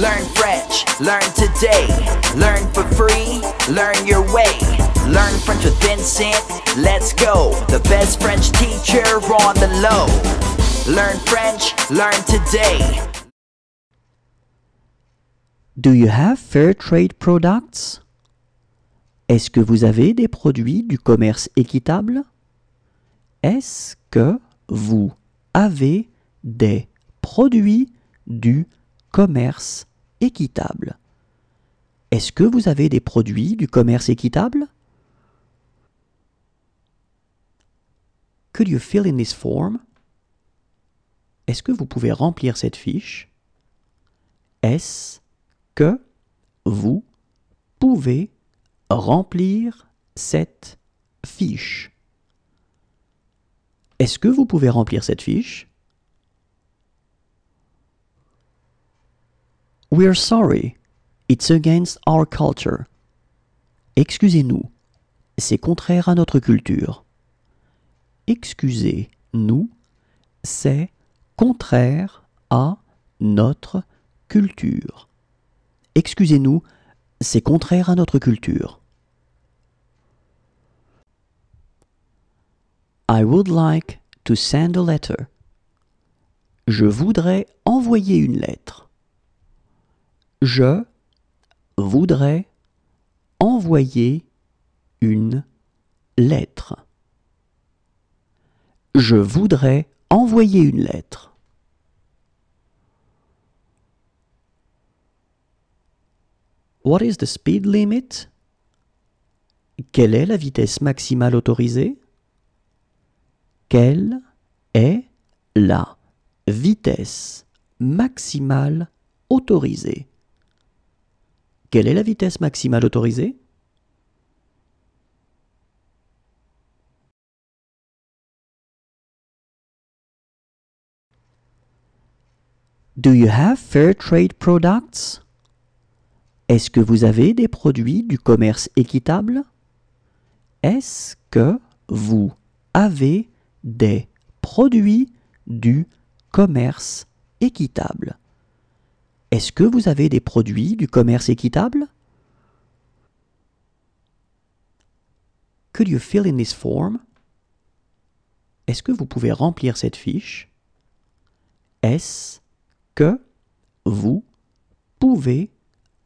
Learn French, learn today. Learn for free, learn your way. Learn French with Vincent, let's go. The best French teacher on the low. Learn French, learn today. Do you have fair trade products? Est-ce que vous avez des produits du commerce équitable? Est-ce que vous avez des produits du commerce équitable. Est-ce que vous avez des produits du commerce équitable? Could you fill in this form? Est-ce que vous pouvez remplir cette fiche? Est-ce que vous pouvez remplir cette fiche? Est-ce que vous pouvez remplir cette fiche? We're sorry. It's against our culture. Excusez-nous. C'est contraire à notre culture. Excusez-nous. C'est contraire à notre culture. Excusez-nous, c'est contraire à notre culture. I would like to send a letter. Je voudrais envoyer une lettre. Je voudrais envoyer une lettre. Je voudrais envoyer une lettre. What is the speed limit? Quelle est la vitesse maximale autorisée? Quelle est la vitesse maximale autorisée? Quelle est la vitesse maximale autorisée Do you have fair trade products? Est-ce que vous avez des produits du commerce équitable? Est-ce que vous avez des produits du commerce équitable? Est-ce que vous avez des produits du commerce équitable? Could you fill in this form? Est-ce que vous pouvez remplir cette fiche? Est-ce que vous pouvez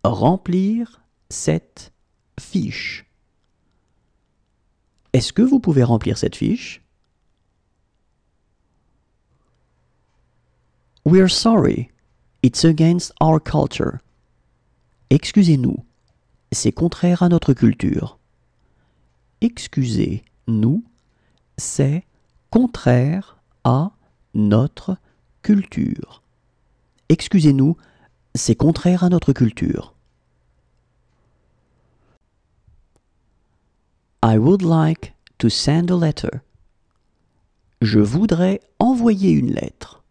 remplir cette fiche? Est-ce que vous pouvez remplir cette fiche? We're sorry. It's against our culture. Excusez-nous. C'est contraire à notre culture. Excusez-nous. C'est contraire à notre culture. Excusez-nous, c'est contraire à notre culture. I would like to send a letter. Je voudrais envoyer une lettre.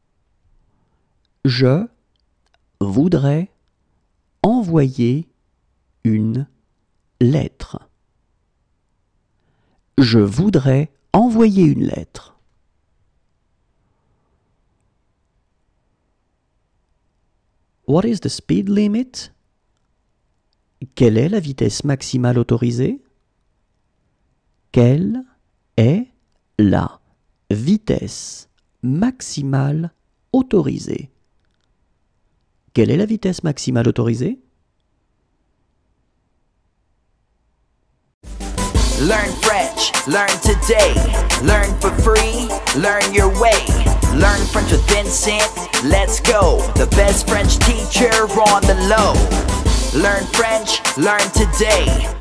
Je voudrais envoyer une lettre. Je voudrais envoyer une lettre. What is the speed limit? Quelle est la vitesse maximale autorisée? Quelle est la vitesse maximale autorisée? Quelle est la vitesse maximale autorisée Learn French, learn today, learn for free, learn your way. Learn French with Vincent, let's go. The best French teacher on the low. Learn French, learn today.